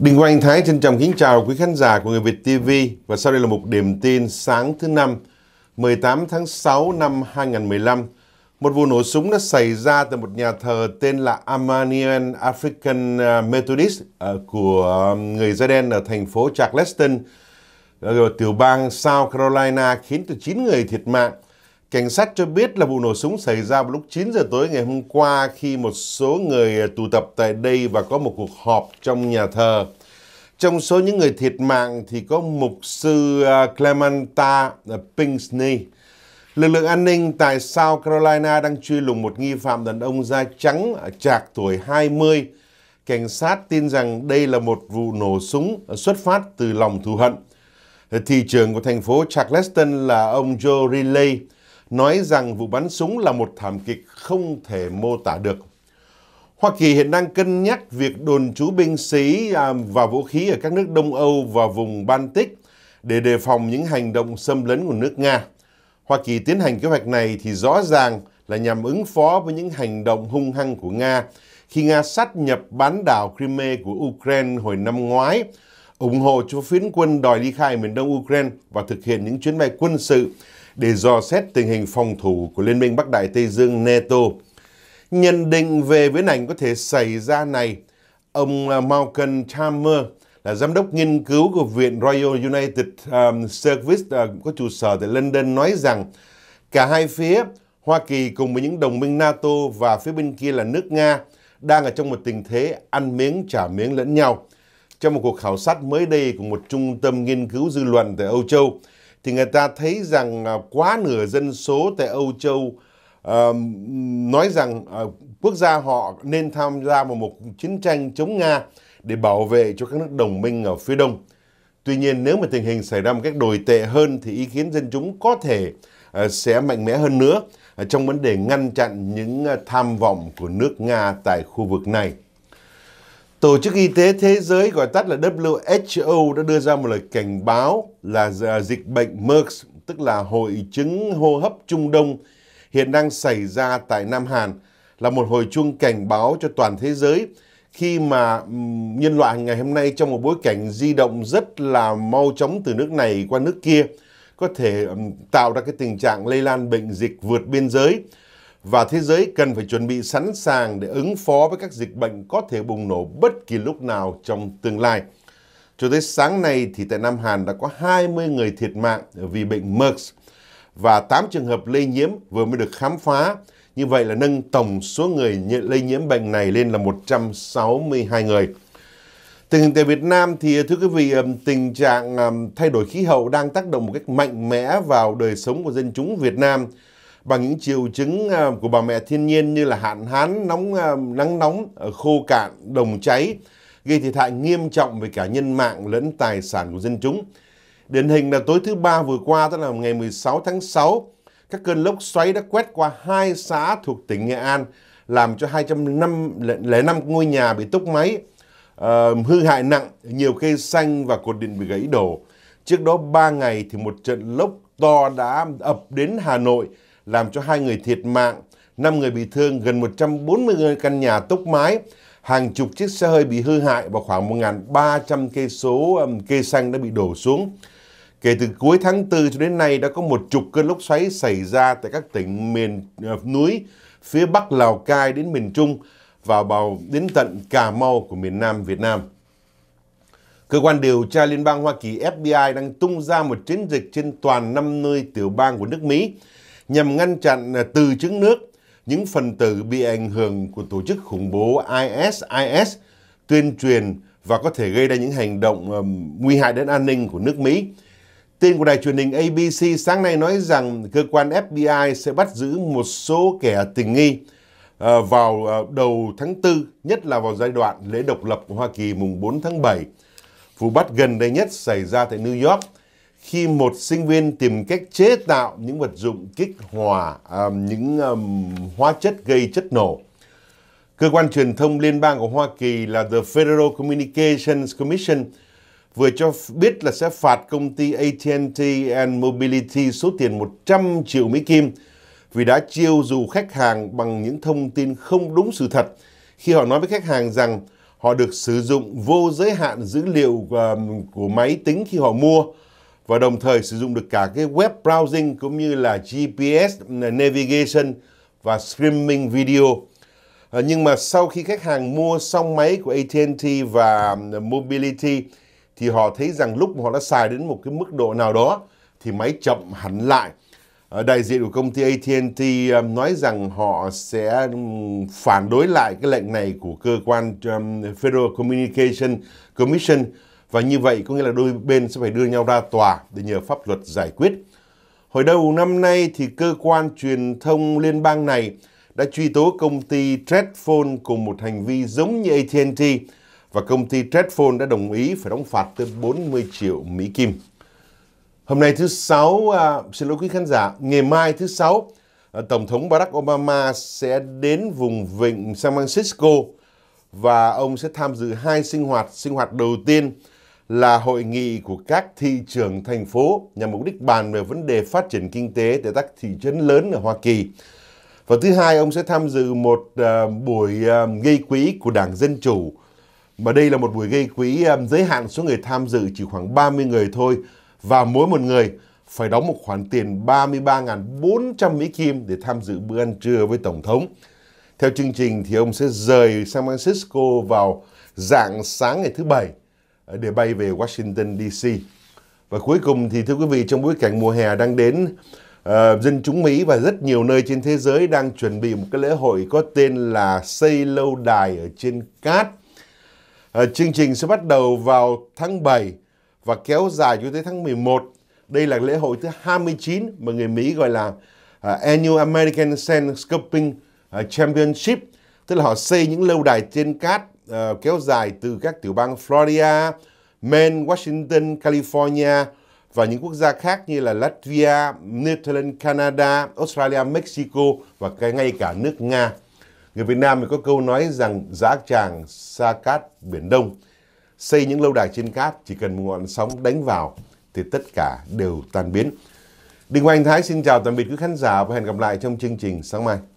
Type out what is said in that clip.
Đình Quang Thái trân trọng kính chào quý khán giả của Người Việt TV và sau đây là một điểm tin sáng thứ năm 18 tháng 6 năm 2015. Một vụ nổ súng đã xảy ra tại một nhà thờ tên là Armenian African à, Methodist à, của um, người da đen ở thành phố Charleston, tiểu bang South Carolina khiến cho 9 người thiệt mạng Cảnh sát cho biết là vụ nổ súng xảy ra vào lúc 9 giờ tối ngày hôm qua khi một số người tụ tập tại đây và có một cuộc họp trong nhà thờ. Trong số những người thiệt mạng thì có mục sư à, Clementa à, Pinckney. Lực lượng an ninh tại South Carolina đang truy lùng một nghi phạm đàn ông da trắng à, trạc tuổi 20. Cảnh sát tin rằng đây là một vụ nổ súng xuất phát từ lòng thù hận. Thị trường của thành phố Charleston là ông Joe Riley nói rằng vụ bắn súng là một thảm kịch không thể mô tả được. Hoa Kỳ hiện đang cân nhắc việc đồn trú binh sĩ à, và vũ khí ở các nước Đông Âu và vùng Baltic để đề phòng những hành động xâm lấn của nước Nga. Hoa Kỳ tiến hành kế hoạch này thì rõ ràng là nhằm ứng phó với những hành động hung hăng của Nga khi Nga sát nhập bán đảo Crimea của Ukraine hồi năm ngoái, ủng hộ cho phiến quân đòi ly khai miền đông Ukraine và thực hiện những chuyến bay quân sự để dò xét tình hình phòng thủ của Liên minh Bắc Đại Tây Dương NATO. Nhận định về viễn ảnh có thể xảy ra này, ông à, Malcolm Chalmers là giám đốc nghiên cứu của Viện Royal United um, Service à, có trụ sở tại London nói rằng cả hai phía, Hoa Kỳ cùng với những đồng minh NATO và phía bên kia là nước Nga đang ở trong một tình thế ăn miếng trả miếng lẫn nhau. Trong một cuộc khảo sát mới đây của một trung tâm nghiên cứu dư luận tại Âu Châu, thì người ta thấy rằng à, quá nửa dân số tại Âu Châu à, nói rằng à, quốc gia họ nên tham gia vào một chiến tranh chống Nga để bảo vệ cho các nước đồng minh ở phía Đông. Tuy nhiên nếu mà tình hình xảy ra một cách tồi tệ hơn thì ý kiến dân chúng có thể sẽ mạnh mẽ hơn nữa trong vấn đề ngăn chặn những tham vọng của nước Nga tại khu vực này. Tổ chức Y tế Thế giới gọi tắt là WHO đã đưa ra một lời cảnh báo là à, dịch bệnh MERS, tức là hội chứng hô hấp Trung Đông, hiện đang xảy ra tại Nam Hàn là một hồi chuông cảnh báo cho toàn thế giới khi mà nhân loại ngày hôm nay trong một bối cảnh di động rất là mau chóng từ nước này qua nước kia có thể tạo ra cái tình trạng lây lan bệnh dịch vượt biên giới và thế giới cần phải chuẩn bị sẵn sàng để ứng phó với các dịch bệnh có thể bùng nổ bất kỳ lúc nào trong tương lai. Cho tới sáng nay thì tại Nam Hàn đã có 20 người thiệt mạng vì bệnh MERS và 8 trường hợp lây nhiễm vừa mới được khám phá. Như vậy là nâng tổng số người lây nhiễm bệnh này lên là 162 người. Tình hình tại Việt Nam thì thưa quý vị, tình trạng thay đổi khí hậu đang tác động một cách mạnh mẽ vào đời sống của dân chúng Việt Nam bằng những triệu chứng à, của bà mẹ thiên nhiên như là hạn hán, nóng à, nắng nóng, khô cạn, đồng cháy, gây thiệt hại nghiêm trọng về cả nhân mạng lẫn tài sản của dân chúng. Điển hình là tối thứ ba vừa qua, tức là ngày 16 tháng 6, các cơn lốc xoáy đã quét qua hai xã thuộc tỉnh Nghệ An, làm cho 205 ngôi nhà bị tốc máy, uh, hư hại nặng, nhiều cây xanh và cột điện bị gãy đổ. Trước đó 3 ngày thì một trận lốc to đã ập đến Hà Nội, làm cho hai người thiệt mạng, 5 người bị thương, gần 140 người căn nhà tốc mái, hàng chục chiếc xe hơi bị hư hại và khoảng 1.300 cây số cây xanh đã bị đổ xuống. Kể từ cuối tháng 4 cho đến nay đã có một chục cơn lốc xoáy xảy ra tại các tỉnh miền ờ, núi phía Bắc Lào Cai đến miền Trung và vào đến tận Cà Mau của miền Nam Việt Nam. Cơ quan điều tra Liên bang Hoa Kỳ FBI đang tung ra một chiến dịch trên toàn nơi tiểu bang của nước Mỹ nhằm ngăn chặn à, từ chứng nước những phần tử bị ảnh hưởng của tổ chức khủng bố ISIS tuyên truyền và có thể gây ra những hành động nguy hại đến an ninh của nước Mỹ. Tin của đài truyền hình ABC sáng nay nói rằng cơ quan FBI sẽ bắt giữ một số kẻ tình nghi à, vào à, đầu tháng 4, nhất là vào giai đoạn lễ độc lập của Hoa Kỳ mùng 4 tháng 7. Vụ bắt gần đây nhất xảy ra tại New York khi một sinh viên tìm cách chế tạo những vật dụng kích hỏa, à, những um, hóa chất gây chất nổ. Cơ quan truyền thông liên bang của Hoa Kỳ là The Federal Communications Commission vừa cho biết là sẽ phạt công ty AT&T and Mobility số tiền 100 triệu Mỹ Kim vì đã chiêu dù khách hàng bằng những thông tin không đúng sự thật khi họ nói với khách hàng rằng họ được sử dụng vô giới hạn dữ liệu của máy tính khi họ mua và đồng thời sử dụng được cả cái web browsing cũng như là GPS navigation và streaming video. À, nhưng mà sau khi khách hàng mua xong máy của AT&T và Mobility thì họ thấy rằng lúc họ đã xài đến một cái mức độ nào đó thì máy chậm hẳn lại. À, đại diện của công ty AT&T nói rằng họ sẽ phản đối lại cái lệnh này của cơ quan Federal Communication Commission và như vậy có nghĩa là đôi bên sẽ phải đưa nhau ra tòa để nhờ pháp luật giải quyết. Hồi đầu năm nay thì cơ quan truyền thông liên bang này đã truy tố công ty Tredphone cùng một hành vi giống như AT&T và công ty Tredphone đã đồng ý phải đóng phạt tới 40 triệu Mỹ Kim. Hôm nay thứ Sáu, à, xin lỗi quý khán giả, ngày mai thứ Sáu, à, Tổng thống Barack Obama sẽ đến vùng vịnh San Francisco và ông sẽ tham dự hai sinh hoạt. Sinh hoạt đầu tiên là hội nghị của các thị trường thành phố nhằm mục đích bàn về vấn đề phát triển kinh tế tại các thị trấn lớn ở Hoa Kỳ. Và thứ hai, ông sẽ tham dự một uh, buổi uh, gây quỹ của Đảng Dân Chủ. Và đây là một buổi gây quỹ um, giới hạn số người tham dự chỉ khoảng 30 người thôi. Và mỗi một người phải đóng một khoản tiền 33.400 Mỹ Kim để tham dự bữa ăn trưa với Tổng thống. Theo chương trình thì ông sẽ rời San Francisco vào dạng sáng ngày thứ Bảy Ờ, để bay về Washington DC. Và cuối cùng thì thưa quý vị trong bối cảnh mùa hè đang đến, ờ, dân chúng Mỹ và rất nhiều nơi trên thế giới đang chuẩn bị một cái lễ hội có tên là xây lâu đài ở trên cát. Ờ, chương trình sẽ bắt đầu vào tháng 7 và kéo dài cho tới tháng 11. Đây là lễ hội thứ 29 mà người Mỹ gọi là Annual American Sand Sculpting Championship, tức là họ xây những lâu đài trên cát Ờ, kéo dài từ các tiểu bang Florida, Maine, Washington, California và những quốc gia khác như là Latvia, Netherlands, Canada, Australia, Mexico và ngay cả nước Nga. Người Việt Nam mình có câu nói rằng giá tràng xa cát biển Đông, xây những lâu đài trên cát chỉ cần một ngọn sóng đánh vào thì tất cả đều tan biến. Đinh Hoàng Thái xin chào tạm biệt quý khán giả và hẹn gặp lại trong chương trình sáng mai.